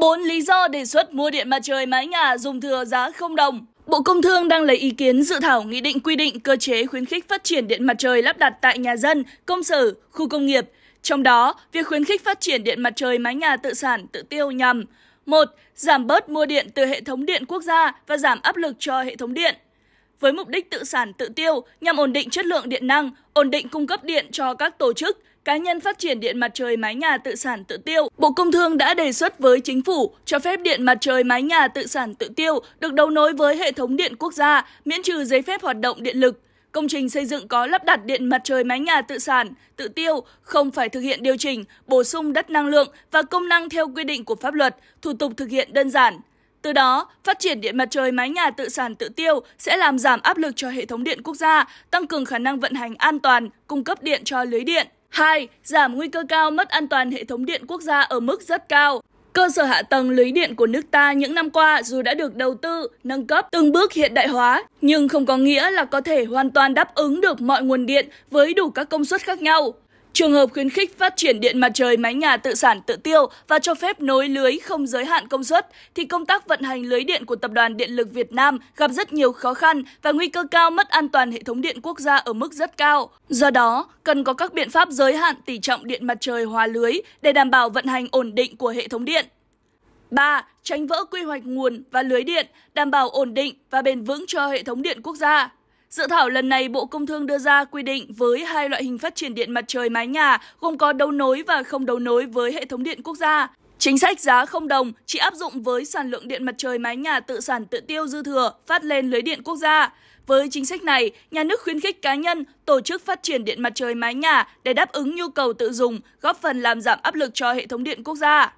4 lý do đề xuất mua điện mặt trời mái nhà dùng thừa giá không đồng. Bộ Công Thương đang lấy ý kiến dự thảo nghị định quy định cơ chế khuyến khích phát triển điện mặt trời lắp đặt tại nhà dân, công sở, khu công nghiệp. Trong đó, việc khuyến khích phát triển điện mặt trời mái nhà tự sản, tự tiêu nhằm một Giảm bớt mua điện từ hệ thống điện quốc gia và giảm áp lực cho hệ thống điện. Với mục đích tự sản tự tiêu nhằm ổn định chất lượng điện năng, ổn định cung cấp điện cho các tổ chức, cá nhân phát triển điện mặt trời mái nhà tự sản tự tiêu. Bộ Công Thương đã đề xuất với chính phủ cho phép điện mặt trời mái nhà tự sản tự tiêu được đấu nối với hệ thống điện quốc gia, miễn trừ giấy phép hoạt động điện lực. Công trình xây dựng có lắp đặt điện mặt trời mái nhà tự sản, tự tiêu, không phải thực hiện điều chỉnh, bổ sung đất năng lượng và công năng theo quy định của pháp luật, thủ tục thực hiện đơn giản. Từ đó, phát triển điện mặt trời mái nhà tự sản tự tiêu sẽ làm giảm áp lực cho hệ thống điện quốc gia, tăng cường khả năng vận hành an toàn, cung cấp điện cho lưới điện. 2. Giảm nguy cơ cao mất an toàn hệ thống điện quốc gia ở mức rất cao. Cơ sở hạ tầng lưới điện của nước ta những năm qua dù đã được đầu tư, nâng cấp, từng bước hiện đại hóa, nhưng không có nghĩa là có thể hoàn toàn đáp ứng được mọi nguồn điện với đủ các công suất khác nhau. Trường hợp khuyến khích phát triển điện mặt trời mái nhà tự sản tự tiêu và cho phép nối lưới không giới hạn công suất thì công tác vận hành lưới điện của Tập đoàn Điện lực Việt Nam gặp rất nhiều khó khăn và nguy cơ cao mất an toàn hệ thống điện quốc gia ở mức rất cao. Do đó, cần có các biện pháp giới hạn tỷ trọng điện mặt trời hòa lưới để đảm bảo vận hành ổn định của hệ thống điện. 3. Tránh vỡ quy hoạch nguồn và lưới điện, đảm bảo ổn định và bền vững cho hệ thống điện quốc gia. Dự thảo lần này Bộ Công Thương đưa ra quy định với hai loại hình phát triển điện mặt trời mái nhà gồm có đấu nối và không đấu nối với hệ thống điện quốc gia. Chính sách giá không đồng chỉ áp dụng với sản lượng điện mặt trời mái nhà tự sản tự tiêu dư thừa phát lên lưới điện quốc gia. Với chính sách này, nhà nước khuyến khích cá nhân, tổ chức phát triển điện mặt trời mái nhà để đáp ứng nhu cầu tự dùng, góp phần làm giảm áp lực cho hệ thống điện quốc gia.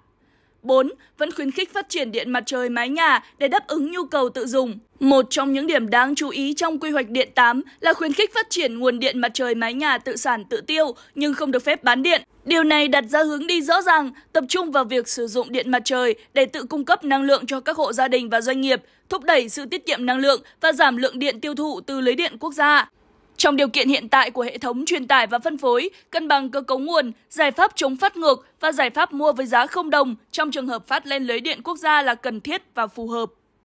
4. Vẫn khuyến khích phát triển điện mặt trời mái nhà để đáp ứng nhu cầu tự dùng. Một trong những điểm đáng chú ý trong quy hoạch điện 8 là khuyến khích phát triển nguồn điện mặt trời mái nhà tự sản tự tiêu nhưng không được phép bán điện. Điều này đặt ra hướng đi rõ ràng, tập trung vào việc sử dụng điện mặt trời để tự cung cấp năng lượng cho các hộ gia đình và doanh nghiệp, thúc đẩy sự tiết kiệm năng lượng và giảm lượng điện tiêu thụ từ lưới điện quốc gia. Trong điều kiện hiện tại của hệ thống truyền tải và phân phối, cân bằng cơ cấu nguồn, giải pháp chống phát ngược và giải pháp mua với giá không đồng trong trường hợp phát lên lưới điện quốc gia là cần thiết và phù hợp.